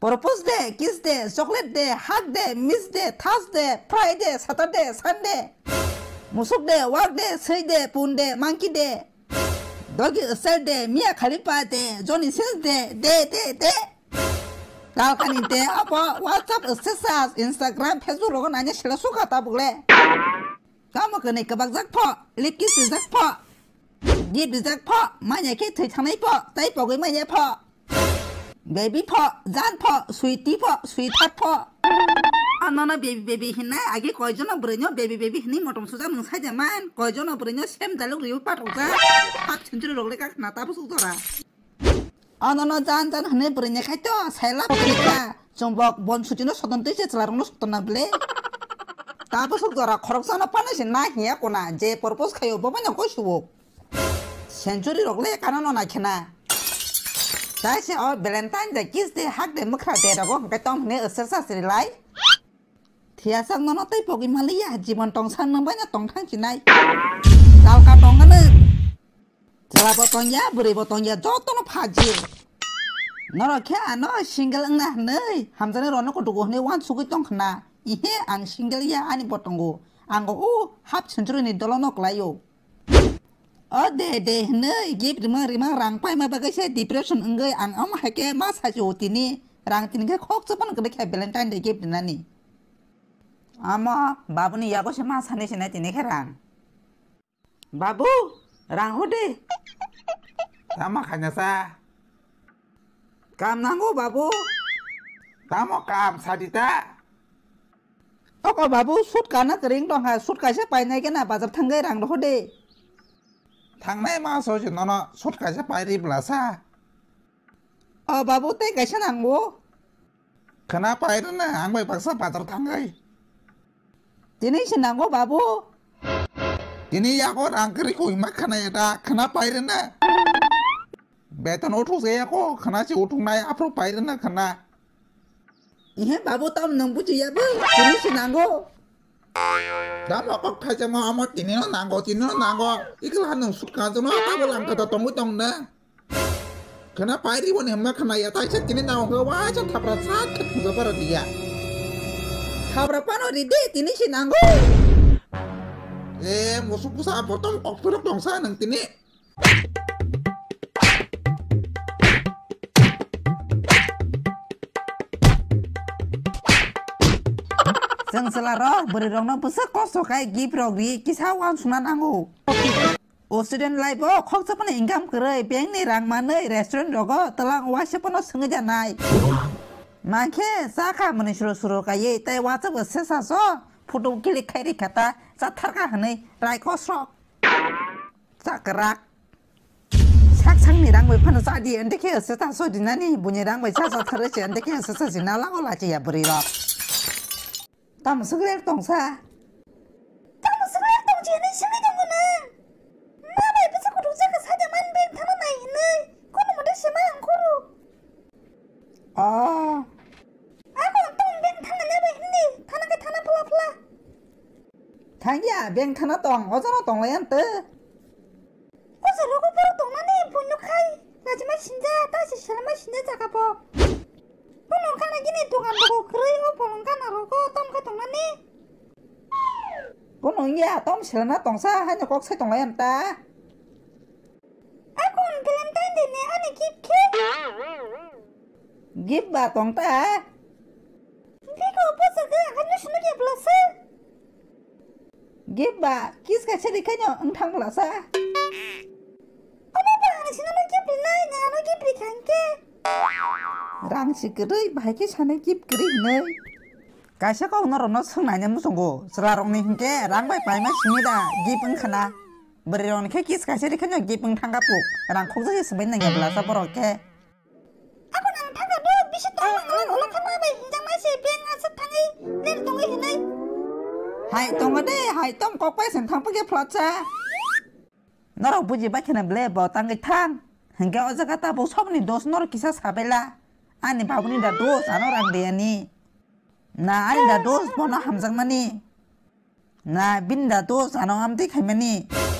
Purpose day, kiss day, chocolate day, hug day, miss day, thus day, Friday, Saturday, Sunday. Musuk day, work day, say day, poon day, monkey day. Doggy sell day, Mia Khalifa day, Johnny sells day, day, day, day. Dalkani day, apa, WhatsApp, Sisters, Instagram, Facebook, nanya shila suka tabukle. Kamu kene kebak zakpo, lip kiss zakpo. Gib zakpo, manya ke taipo gui manya po. baby pho zan pho sweetie pho sweetheart pho অনন baby baby হিনা আগে কয়জন ব্রেন baby baby হিনি মটম সুজা মুসা জামান কয়জন ব্রেন সেম দালুক রিউ পাটুজা পাক ছিনচুরি লগলে কাক না তাপ সুতরা অনন জান জান হনে ব্রেন খাইতো সাইলা পিকা চম্বক বন সুতিনো সদন্তে চেচলা রং সতনা বলে তাপ সুতরা খরক জান পানে সে না হিয়া কোনা যে পরপোজ খাইও ববানা কইসুব সেঞ্চুরি লগলে কারণ না খেনা Tashi or oh, Valentine the kiss the hug the mukha de dago ke tong ne sersa sri lai. Thia sang nono tai pogi malia jibon tong san nang banya tong thang chinai. Dal ka tong ne. Anu. Jala botong ya buri botong ya joto no phaji. Noro kya no single na nei. Hamjane rono ko dugo ne wan suki tong khna. Ihe ang single ya ani botongo. Anggo u hap century ni dolono klayo. अ दे दे नै गिफ्ट मरि मा रां पाइ मा बगै से डिप्रेशन अंगै आं आम हाके मा साजो ओतिनि रां तिन गे खक चपन गबे खे भ्यालेन्टाइन डे गिफ्ट नानि आम बाबुनि यागो से मा साने से नै तिने खे रां बाबु रां होदे तामा खाना सा काम नांगो बाबु तामो काम सादिता अ बाबु सुट काना करिंग दं हा सुट कासे पाइनाय के ना बाजाब थांगै रां दो होदे ทางไหนมาสูจีนน่ะสุดก็จะไปรีบลาซะเออบาบูเต้ก็ช่นางบูขณะไปนั่นหางไปปักสะปัดตรทางไหนที่นี่ฉันนางบูบาบูที่นี้ยากอดอังกฤษกยมาขนณะยาขณะไปนั่นเบตันอุทุเสียก็ขนาดจะอุทุนนายอัพรูไปนั่นขนณะยังบาบูตามนังบูจียาบูที่นี่ฉันนางบูดาบอกก็แค่จะมาเอามาตินี่นางก็ตินี่นางก็อีกร้านหนึ่งสุดการตรงนั้นตั้งเวลาตัดตรงไม่ตรงนยขณะไปที่วันเห็นมาขณะยาตายชัดกินนางเขาว่าจะทำประสาทขึ้นกับประดีอะทำประปานหรืิดีตินี่ชินางก็เอ๊ะมุสุกุสาบอกต้องออกเพื่อรักตรงซ่าหนั่งตินี่ jeng selaroh berirongno pusat koso kai gi progri kisawan sunan anggu. Usudin lai po kok sepani ingkam kerei biang ni rang manai restoran rogo telang wasya pono sengaja nai. Mangke saka menisuruh suruh kaya tai wasa bersesa so putu kilik kairi kata satar kah nai rai kosrok. Sakerak. Sak sang ni rang wipan sa di so dinani bunyi rang wipan sa terus endeke sesa zina lango laci ya berirok. 다음은 스그렐 동사 다음은 스그렐 동지에는 실리정구는 나라 옆에서 고로자가 사자만 뱅 타는 아이는 고놈을 다시만 고로 아 아고 똥뱅 타는 나라 있니 타는 게 타나 플라 플라 자기야 뱅 타나 똥 어쩌나 똥라얀 뜨 어서 로고 보러 똥나네 분노카이 마지막 신자 다시 실험한 신자 작업어 보는 가나 기네 동안 보고 그러이고 보는 가나 로고 똥 tongmani có nói nhà tông sẽ là tông xa hay nhà có sẽ tông lại anh ta à con cái làm tan đến nè anh kịp kịp kịp bà tông ta cái cô bố sợ cái anh nói nó kịp là sao kịp bà kis cái xe đi cái nhà anh thằng là sao anh bà anh xin nó kịp lại nhà nó kịp đi khang kia răng xịt cái đấy bà cái sao nó kịp cái đấy 가시가 오늘은 성나냐 무슨고 스라롱니 힘께 랑바이 바이만 십니다 기쁜 크나 머리로는 캐키스 가시리 큰요 기쁜 탕갑국 랑 콩서시 스베있는 게 불라서 보러게 아고 나는 탕갑이 미시 똥망은 올라카마바이 인장마시 비행하스 탕이 내일 동이 히네 하이 똥거데 하이 똥 꼭바이 생탕쁘게 플러차 너랑 부지 바키는 블레 버땅게 탕 hingga oza kata bu sobni dos nor kisah sabela ani babuni da dos anor ang deyani na ai da dos bono hamzang mani na bin da dos anong amti khaimani